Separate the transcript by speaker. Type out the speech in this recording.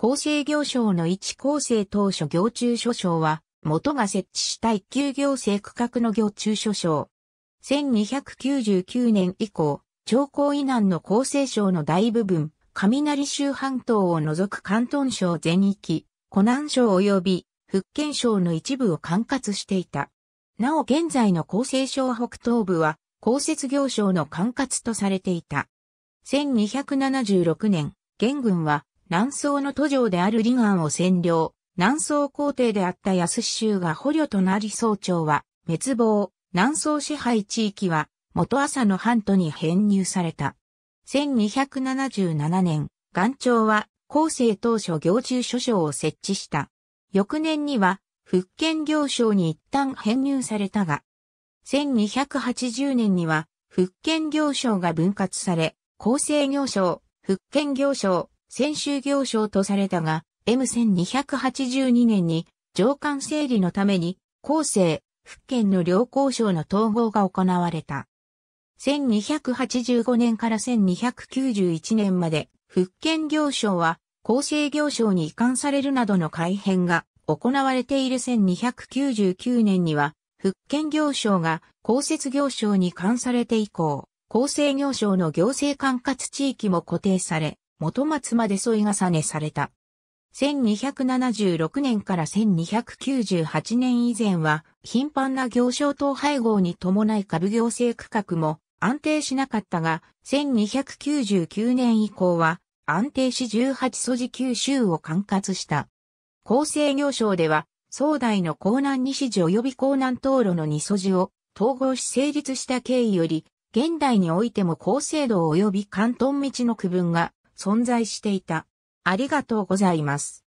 Speaker 1: 厚
Speaker 2: 生行省の一厚生当初行中書省は、元が設置した一級行政区画の行中書省。1299年以降、長江以南の厚生省の大部分、雷州半島を除く関東省全域、湖南省及び福建省の一部を管轄していた。なお現在の厚生省北東部は、公設行省の管轄とされていた。1276年、元軍は南宋の都城であるガンを占領。南宋皇帝であった安州が捕虜となり総長は滅亡。南宋支配地域は元朝の半島に編入された。1277年、元朝は後世当初行中諸省を設置した。翌年には福建行省に一旦編入されたが、1280年には福建行省が分割され、厚生行省、福建行省、先週行商とされたが、M1282 年に上官整理のために、後世、福建の両交渉の統合が行われた。1285年から1291年まで、福建行商は、厚生行商に移管されるなどの改変が行われている1299年には、福建行商が公設行商に移管されて以降、厚生行商の行政管轄地域も固定され、元松まで添い重ねされた。1276年から1298年以前は、頻繁な行商等配合に伴い株行政区画も安定しなかったが、1299年以降は、安定し18素地九州を管轄した。厚生行商では、総代の江南西寺及び江南東路の二素地を統合し成立した経緯より、現代においても高精度及び関東道の区分が存在していた。ありがとうございま
Speaker 1: す。